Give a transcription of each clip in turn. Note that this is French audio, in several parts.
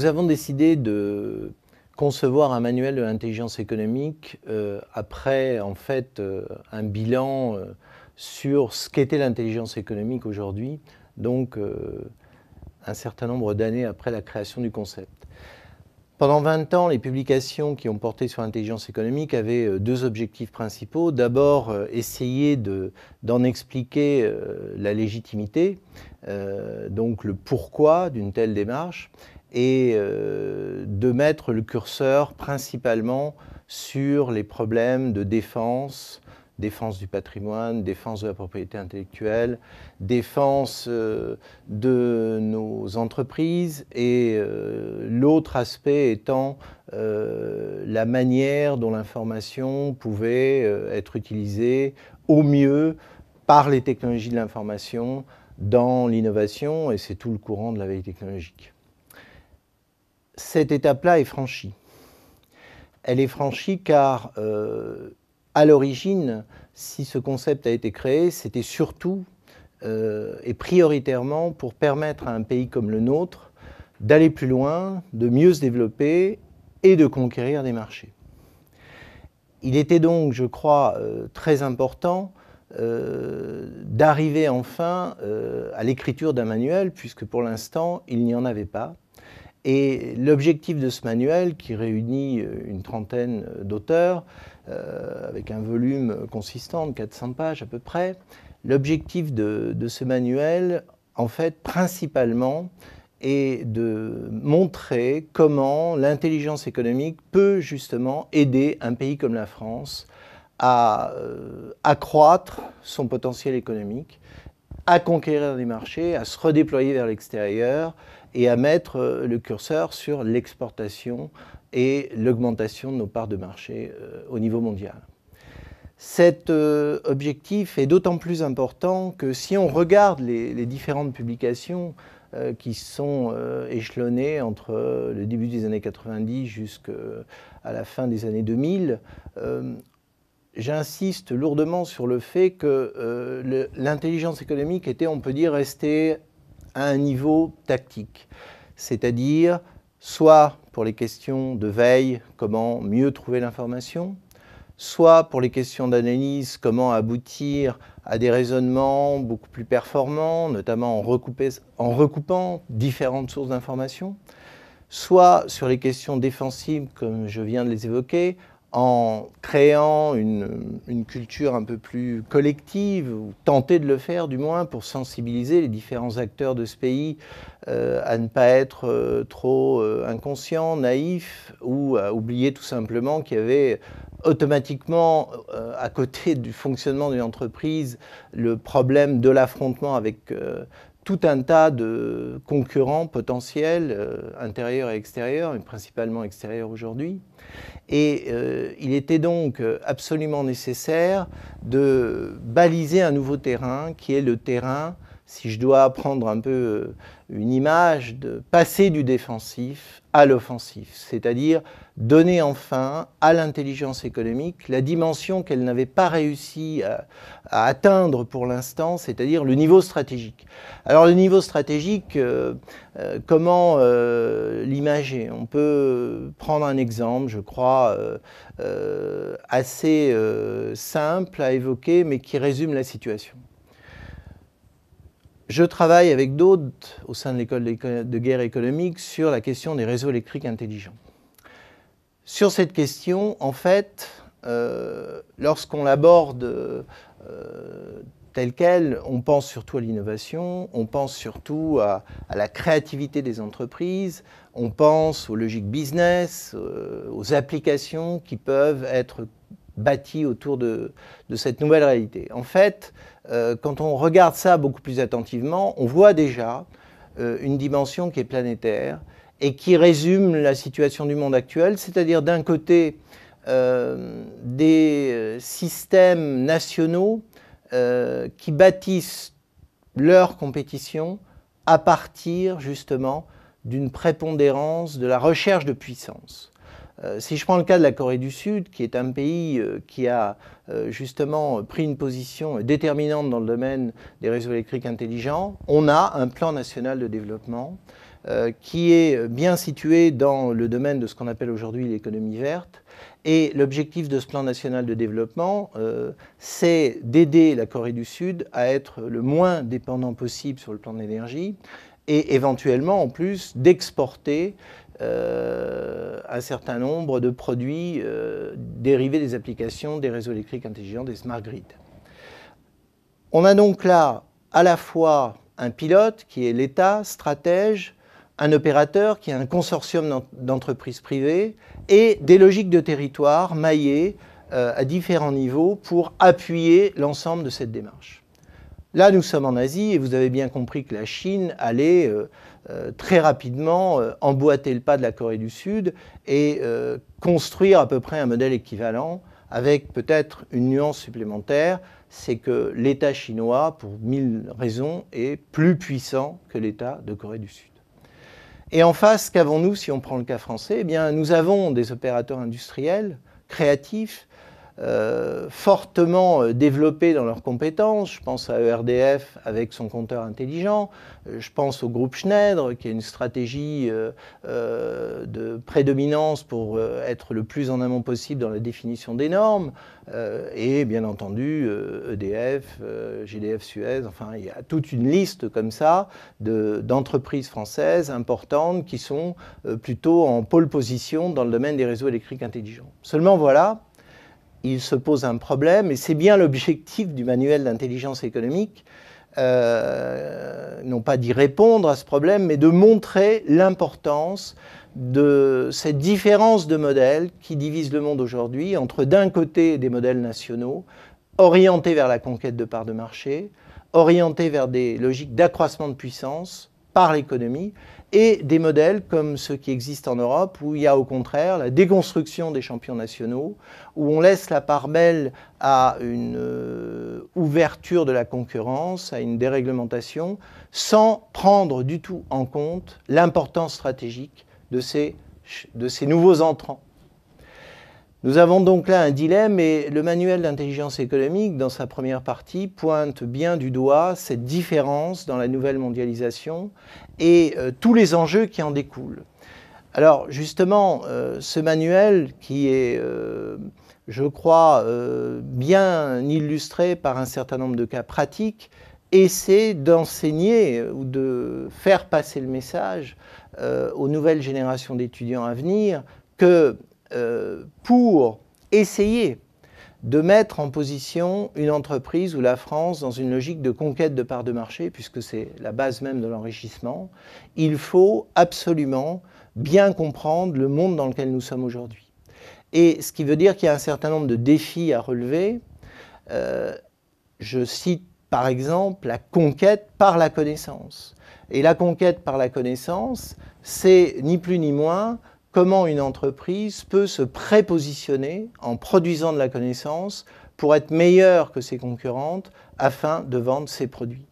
nous avons décidé de concevoir un manuel de l'intelligence économique euh, après en fait euh, un bilan euh, sur ce qu'était l'intelligence économique aujourd'hui, donc un certain nombre d'années après la création du concept. Pendant 20 ans, les publications qui ont porté sur l'intelligence économique avaient deux objectifs principaux. D'abord, essayer d'en expliquer la légitimité, donc le pourquoi d'une telle démarche, et euh, de mettre le curseur principalement sur les problèmes de défense, défense du patrimoine, défense de la propriété intellectuelle, défense euh, de nos entreprises et euh, l'autre aspect étant la manière dont l'information pouvait être utilisée au mieux par les technologies de l'information dans l'innovation et c'est tout le courant de la veille technologique cette étape-là est franchie. Elle est franchie car, euh, à l'origine, si ce concept a été créé, c'était surtout euh, et prioritairement pour permettre à un pays comme le nôtre d'aller plus loin, de mieux se développer et de conquérir des marchés. Il était donc, je crois, euh, très important d'arriver enfin à l'écriture d'un manuel, puisque pour l'instant, il n'y en avait pas. Et l'objectif de ce manuel, qui réunit euh, une trentaine euh, d'auteurs, euh, avec un volume consistant de 400 pages à peu près, l'objectif de, ce manuel, en fait, principalement, est de montrer comment l'intelligence économique peut justement aider un pays comme la France à accroître son potentiel économique à conquérir des marchés, à se redéployer vers l'extérieur et à mettre euh, le curseur sur l'exportation et l'augmentation de nos parts de marché euh, au niveau mondial. Cet euh, objectif est d'autant plus important que si on regarde les, les différentes publications qui sont échelonnées entre le début des années 90 jusqu'à la fin des années 2000, j'insiste lourdement sur le fait que euh, l'intelligence économique était, on peut dire, restée à un niveau tactique, c'est-à-dire soit pour les questions de veille, comment mieux trouver l'information, soit pour les questions d'analyse, comment aboutir à des raisonnements beaucoup plus performants, notamment en, en recoupant différentes sources d'informations, soit sur les questions défensives, comme je viens de les évoquer, en créant une, culture un peu plus collective, ou tenter de le faire du moins, pour sensibiliser les différents acteurs de ce pays euh, à ne pas être euh, trop euh, inconscient, inconscients, naïfs, ou à oublier tout simplement qu'il y avait automatiquement, à côté du fonctionnement d'une entreprise, le problème de l'affrontement avec tout un tas de concurrents potentiels, euh, intérieurs et extérieurs, mais principalement extérieurs aujourd'hui. Et euh, il était donc absolument nécessaire de baliser un nouveau terrain qui est le terrain si je dois prendre un peu euh, une image, de passer du défensif à l'offensif, c'est-à-dire donner enfin à l'intelligence économique la dimension qu'elle n'avait pas réussi à, atteindre pour l'instant, c'est-à-dire le niveau stratégique. Alors le niveau stratégique, euh, euh, comment l'imager On peut prendre un exemple, je crois, assez simple à évoquer, mais qui résume la situation. Je travaille avec d'autres au sein de l'école de guerre économique sur la question des réseaux électriques intelligents. Sur cette question, en fait, euh, lorsqu'on l'aborde tel euh, telle on pense surtout à l'innovation, on pense surtout à, la créativité des entreprises, on pense aux logiques business, euh, aux applications qui peuvent être bâti autour de, cette nouvelle réalité. En fait, euh, quand on regarde ça beaucoup plus attentivement, on voit déjà euh, une dimension qui est planétaire et qui résume la situation du monde actuel, c'est-à-dire d'un côté euh, des systèmes nationaux qui bâtissent leur compétition à partir justement d'une prépondérance de la recherche de puissance. Euh, si je prends le cas de la Corée du Sud, qui est un pays euh, qui a euh, justement pris une position déterminante dans le domaine des réseaux électriques intelligents, on a un plan national de développement qui est bien situé dans le domaine de ce qu'on appelle aujourd'hui l'économie verte. Et l'objectif de ce plan national de développement, c'est d'aider la Corée du Sud à être le moins dépendant possible sur le plan de l'énergie et éventuellement en plus d'exporter euh, un certain nombre de produits euh, dérivés des applications des réseaux électriques intelligents, des smart grids. On a donc là à la fois un pilote qui est l'État, stratège, un opérateur qui est un consortium d'entreprises privées et des logiques de territoire maillées euh, à différents niveaux pour appuyer l'ensemble de cette démarche. Là, nous sommes en Asie et vous avez bien compris que la Chine allait euh, très rapidement euh, emboîter le pas de la Corée du Sud et euh, construire à peu près un modèle équivalent avec peut-être une nuance supplémentaire, c'est que l'État chinois, pour mille raisons, est plus puissant que l'État de Corée du Sud. Et en face, qu'avons-nous si on prend le cas français Eh bien, nous avons des opérateurs industriels créatifs euh, fortement euh, développés dans leurs compétences. Je pense à ERDF avec son compteur intelligent. Euh, je pense au groupe Schneider qui a une stratégie de prédominance pour être le plus en amont possible dans la définition des normes. et bien entendu EDF, e GDF Suez, enfin il y a toute une liste comme ça d'entreprises françaises importantes qui sont plutôt en pôle position dans le domaine des réseaux électriques intelligents. Seulement voilà, il se pose un problème, et c'est bien l'objectif du manuel d'intelligence économique, euh, non pas d'y répondre à ce problème, mais de montrer l'importance de cette différence de modèles qui divise le monde aujourd'hui entre d'un côté des modèles nationaux orientés vers la conquête de parts de marché, orientés vers des logiques d'accroissement de puissance, par l'économie, et des modèles comme ceux qui existent en Europe, où il y a au contraire la déconstruction des champions nationaux, où on laisse la part belle à une euh, ouverture de la concurrence, à une déréglementation, sans prendre du tout en compte l'importance stratégique de ces, de ces nouveaux entrants. Nous avons donc là un dilemme et le manuel d'intelligence économique, dans sa première partie, pointe bien du doigt cette différence dans la nouvelle mondialisation et euh, tous les enjeux qui en découlent. Alors justement, euh, ce manuel qui est, euh, je crois, bien illustré par un certain nombre de cas pratiques, essaie d'enseigner ou de faire passer le message aux nouvelles générations d'étudiants à venir que euh, pour essayer de mettre en position une entreprise ou la France dans une logique de conquête de parts de marché, puisque c'est la base même de l'enrichissement, il faut absolument bien comprendre le monde dans lequel nous sommes aujourd'hui. Et ce qui veut dire qu'il y a un certain nombre de défis à relever. Euh, je cite par exemple la conquête par la connaissance. Et la conquête par la connaissance, c'est ni plus ni moins comment une entreprise peut se prépositionner en produisant de la connaissance pour être meilleure que ses concurrentes afin de vendre ses produits.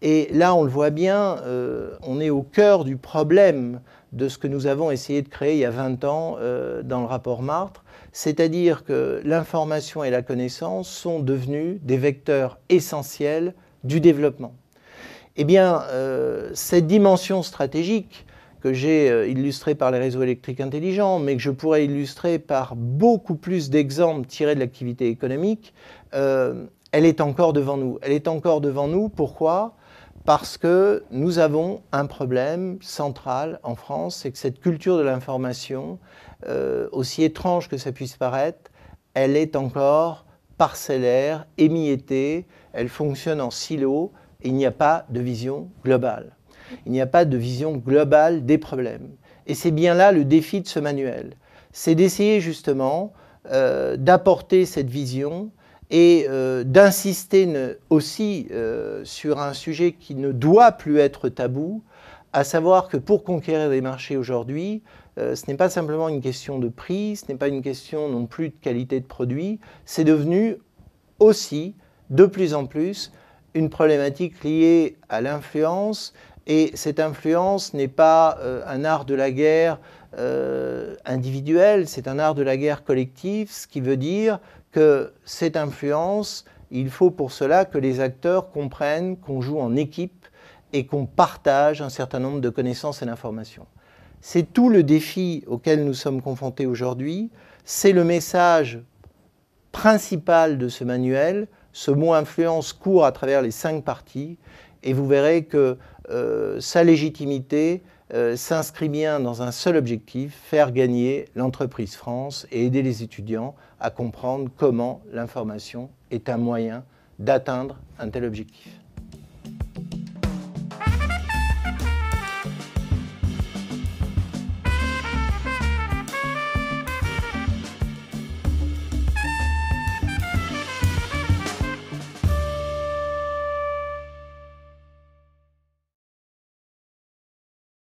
Et là, on le voit bien, euh, on est au cœur du problème de ce que nous avons essayé de créer il y a 20 ans euh, dans le rapport Martre, c'est-à-dire que l'information et la connaissance sont devenus des vecteurs essentiels du développement. Eh bien, euh, cette dimension stratégique que j'ai euh, illustré par les réseaux électriques intelligents, mais que je pourrais illustrer par beaucoup plus d'exemples tirés de l'activité économique, euh, elle est encore devant nous. Elle est encore devant nous, pourquoi Parce que nous avons un problème central en France, c'est que cette culture de l'information, euh, aussi étrange que ça puisse paraître, elle est encore parcellaire, émiettée, elle fonctionne en silo, il n'y a pas de vision globale. Il n'y a pas de vision globale des problèmes. Et c'est bien là le défi de ce manuel. C'est d'essayer justement euh, d'apporter cette vision et euh, d'insister aussi euh, sur un sujet qui ne doit plus être tabou, à savoir que pour conquérir les marchés aujourd'hui, ce n'est pas simplement une question de prix, ce n'est pas une question non plus de qualité de produit, c'est devenu aussi de plus en plus une problématique liée à l'influence, et cette influence n'est pas euh, un art de la guerre euh, individuel, c'est un art de la guerre collectif, ce qui veut dire que cette influence, il faut pour cela que les acteurs comprennent qu'on joue en équipe et qu'on partage un certain nombre de connaissances et d'informations. C'est tout le défi auquel nous sommes confrontés aujourd'hui, c'est le message principal de ce manuel. Ce mot influence court à travers les cinq parties et vous verrez que euh, sa légitimité euh, s'inscrit bien dans un seul objectif, faire gagner l'entreprise France et aider les étudiants à comprendre comment l'information est un moyen d'atteindre un tel objectif.